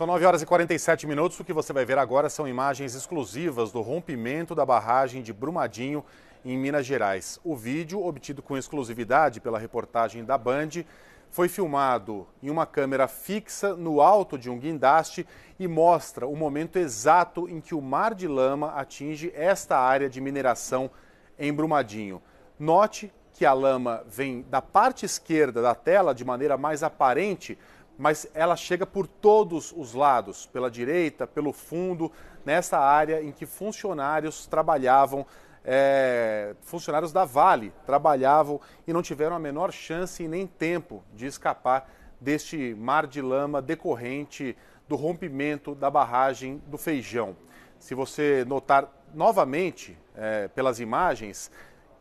São 9 horas e 47 minutos. O que você vai ver agora são imagens exclusivas do rompimento da barragem de Brumadinho, em Minas Gerais. O vídeo, obtido com exclusividade pela reportagem da Band, foi filmado em uma câmera fixa no alto de um guindaste e mostra o momento exato em que o mar de lama atinge esta área de mineração em Brumadinho. Note que a lama vem da parte esquerda da tela de maneira mais aparente, mas ela chega por todos os lados, pela direita, pelo fundo, nessa área em que funcionários trabalhavam, é, funcionários da Vale trabalhavam e não tiveram a menor chance e nem tempo de escapar deste mar de lama decorrente do rompimento da barragem do Feijão. Se você notar novamente é, pelas imagens,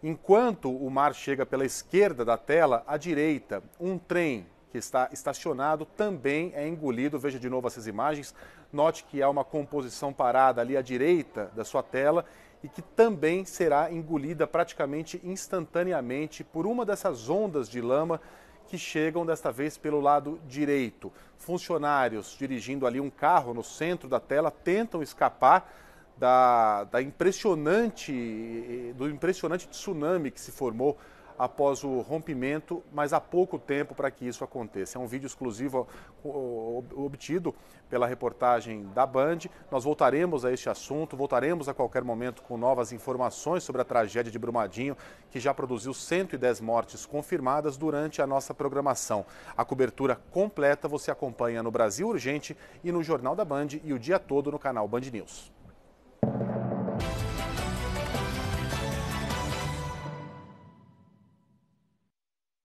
enquanto o mar chega pela esquerda da tela, à direita, um trem que está estacionado, também é engolido. Veja de novo essas imagens. Note que há uma composição parada ali à direita da sua tela e que também será engolida praticamente instantaneamente por uma dessas ondas de lama que chegam desta vez pelo lado direito. Funcionários dirigindo ali um carro no centro da tela tentam escapar da, da impressionante eh, do impressionante tsunami que se formou após o rompimento, mas há pouco tempo para que isso aconteça. É um vídeo exclusivo obtido pela reportagem da Band. Nós voltaremos a este assunto, voltaremos a qualquer momento com novas informações sobre a tragédia de Brumadinho, que já produziu 110 mortes confirmadas durante a nossa programação. A cobertura completa você acompanha no Brasil Urgente e no Jornal da Band e o dia todo no canal Band News.